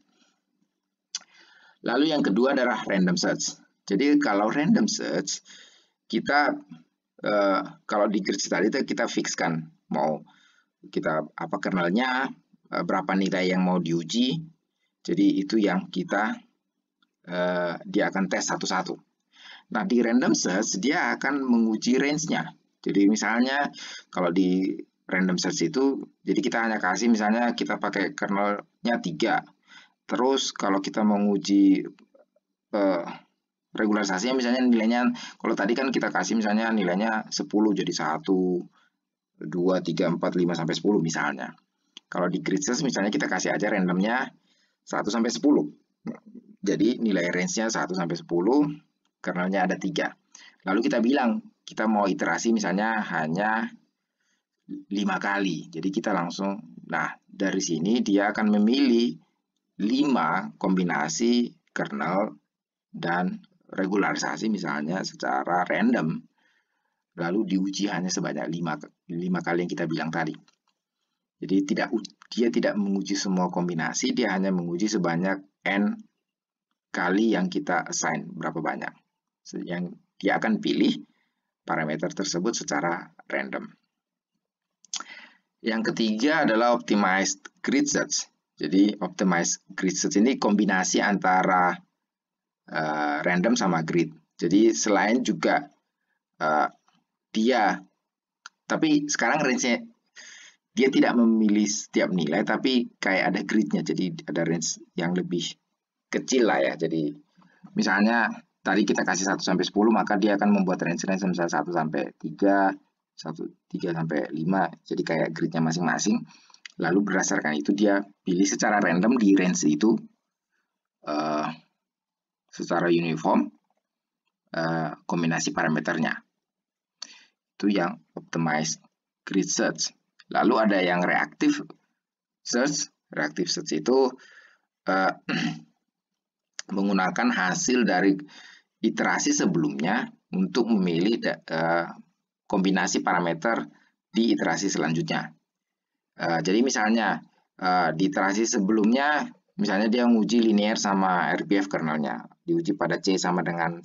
Lalu yang kedua adalah random search. Jadi kalau random search kita uh, kalau di grid tadi itu kita fixkan mau kita apa kernelnya uh, eh, berapa nilai yang mau diuji. Jadi itu yang kita uh, dia akan tes satu-satu. Nah di random search dia akan menguji range-nya. Jadi misalnya kalau di random search itu jadi kita hanya kasih misalnya kita pakai kernelnya tiga. terus kalau kita menguji uh, regularisasinya misalnya nilainya kalau tadi kan kita kasih misalnya nilainya 10 jadi 1 2 3 4 5 sampai 10 misalnya. Kalau di grid misalnya kita kasih aja randomnya 1 sampai 10. Jadi nilai range-nya 1 sampai 10, kernelnya ada 3. Lalu kita bilang kita mau iterasi misalnya hanya 5 kali. Jadi kita langsung nah dari sini dia akan memilih 5 kombinasi kernel dan regularisasi misalnya secara random lalu diuji hanya sebanyak 5 5 kali yang kita bilang tadi. Jadi tidak dia tidak menguji semua kombinasi, dia hanya menguji sebanyak n kali yang kita assign berapa banyak. Yang dia akan pilih parameter tersebut secara random. Yang ketiga adalah optimized grid search. Jadi optimized grid search ini kombinasi antara uh, random sama grid. Jadi selain juga uh, dia, tapi sekarang range-nya dia tidak memilih setiap nilai, tapi kayak ada gridnya, jadi ada range yang lebih kecil lah ya. Jadi misalnya tadi kita kasih 1 sampai 10, maka dia akan membuat range range misalnya 1 sampai 3, 1, 3 sampai 5. Jadi kayak gridnya masing-masing. Lalu berdasarkan itu dia pilih secara random di range itu uh, secara uniform uh, kombinasi parameternya. Itu yang optimized grid search. Lalu ada yang reaktif search. reaktif search itu uh, [clears throat] menggunakan hasil dari iterasi sebelumnya untuk memilih uh, kombinasi parameter di iterasi selanjutnya. Uh, jadi misalnya uh, di iterasi sebelumnya, misalnya dia nguji linear sama RPF kernelnya diuji pada C sama dengan 1.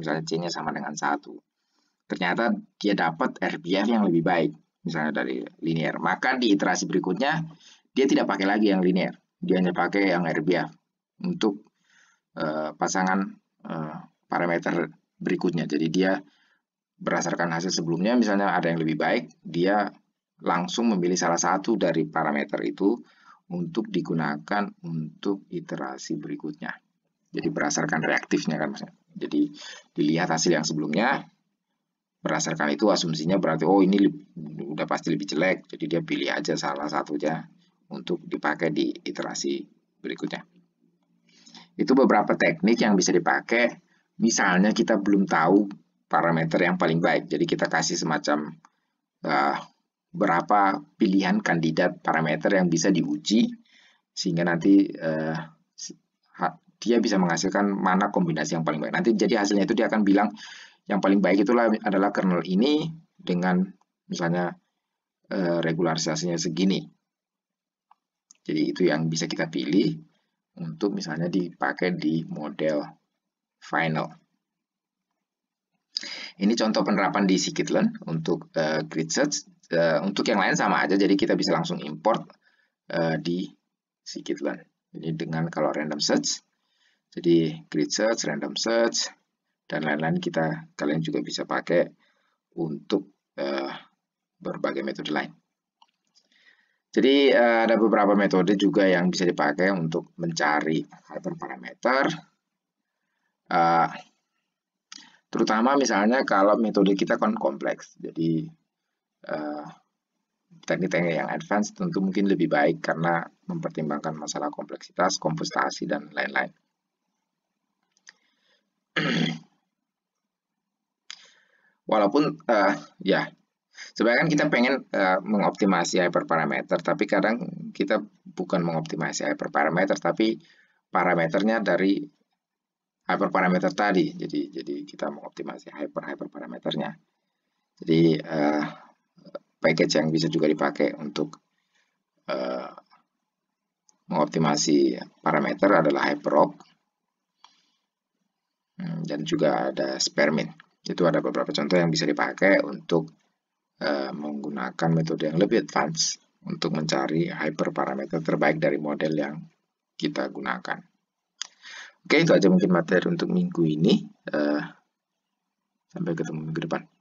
Misalnya C-nya sama dengan 1. Ternyata dia dapat RBF yang lebih baik, misalnya dari linear. Maka di iterasi berikutnya, dia tidak pakai lagi yang linear. Dia hanya pakai yang RBF untuk uh, pasangan uh, parameter berikutnya. Jadi dia berdasarkan hasil sebelumnya, misalnya ada yang lebih baik, dia langsung memilih salah satu dari parameter itu untuk digunakan untuk iterasi berikutnya. Jadi berdasarkan reaktifnya kan maksudnya. Jadi dilihat hasil yang sebelumnya berdasarkan itu asumsinya berarti oh ini udah pasti lebih jelek. Jadi dia pilih aja salah satunya untuk dipakai di iterasi berikutnya. Itu beberapa teknik yang bisa dipakai. Misalnya kita belum tahu parameter yang paling baik. Jadi kita kasih semacam uh, berapa pilihan kandidat parameter yang bisa diuji sehingga nanti uh, dia bisa menghasilkan mana kombinasi yang paling baik. Nanti jadi hasilnya itu dia akan bilang yang paling baik itulah adalah kernel ini dengan misalnya eh, regularisasinya segini. Jadi itu yang bisa kita pilih untuk misalnya dipakai di model final. Ini contoh penerapan di Scikit-learn untuk uh, grid search. Uh, untuk yang lain sama aja, jadi kita bisa langsung import uh, di Scikit-learn. Ini dengan kalau random search, jadi grid search, random search, dan lain-lain kita kalian juga bisa pakai untuk uh, berbagai metode lain. Jadi uh, ada beberapa metode juga yang bisa dipakai untuk mencari hyperparameter. Uh, terutama misalnya kalau metode kita kan kompleks. Jadi uh, teknik-teknik yang advance tentu mungkin lebih baik karena mempertimbangkan masalah kompleksitas, komputasi, dan lain-lain. [clears throat] Walaupun uh, ya sebenarnya kan kita pengen uh, mengoptimasi hyperparameter, tapi kadang kita bukan mengoptimasi hyperparameter, tapi parameternya dari hyperparameter tadi. Jadi jadi kita mengoptimasi hyper hyperparameternya. Jadi uh, package yang bisa juga dipakai untuk uh, mengoptimasi parameter adalah HyperOp Hmm, dan juga ada spermin. Itu ada beberapa contoh yang bisa dipakai untuk uh, menggunakan metode yang lebih advance untuk mencari hyperparameter terbaik dari model yang kita gunakan. Oke, itu aja mungkin materi untuk minggu ini. Uh, sampai ketemu minggu depan.